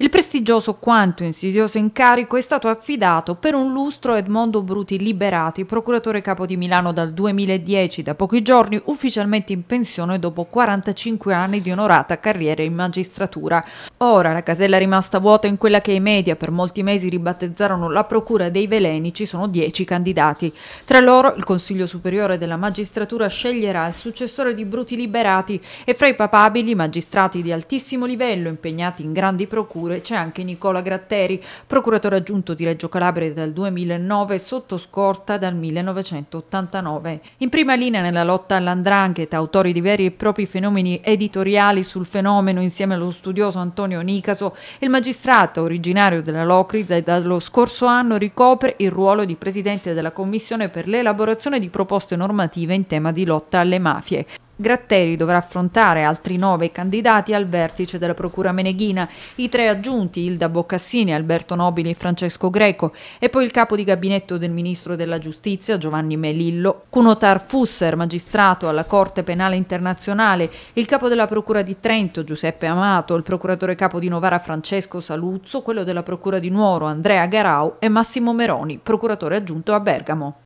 Il prestigioso quanto insidioso incarico è stato affidato per un lustro a Edmondo Bruti Liberati, procuratore capo di Milano dal 2010, da pochi giorni ufficialmente in pensione dopo 45 anni di onorata carriera in magistratura. Ora la casella rimasta vuota in quella che i media per molti mesi ribattezzarono la Procura dei Veleni ci sono 10 candidati. Tra loro il Consiglio Superiore della Magistratura sceglierà il successore di Bruti Liberati e fra i papabili magistrati di altissimo livello impegnati in grandi procure procure. C'è anche Nicola Gratteri, procuratore aggiunto di Reggio Calabria dal 2009, sotto scorta dal 1989. In prima linea nella lotta all'andrangheta, autori di veri e propri fenomeni editoriali sul fenomeno insieme allo studioso Antonio Nicaso, il magistrato originario della Locride dallo scorso anno ricopre il ruolo di presidente della Commissione per l'elaborazione di proposte normative in tema di lotta alle mafie. Gratteri dovrà affrontare altri nove candidati al vertice della Procura Meneghina, i tre aggiunti Ilda Boccassini, Alberto Nobili e Francesco Greco, e poi il capo di gabinetto del Ministro della Giustizia Giovanni Melillo, Cunotar Fusser, magistrato alla Corte Penale Internazionale, il capo della Procura di Trento Giuseppe Amato, il procuratore capo di Novara Francesco Saluzzo, quello della Procura di Nuoro Andrea Garau e Massimo Meroni, procuratore aggiunto a Bergamo.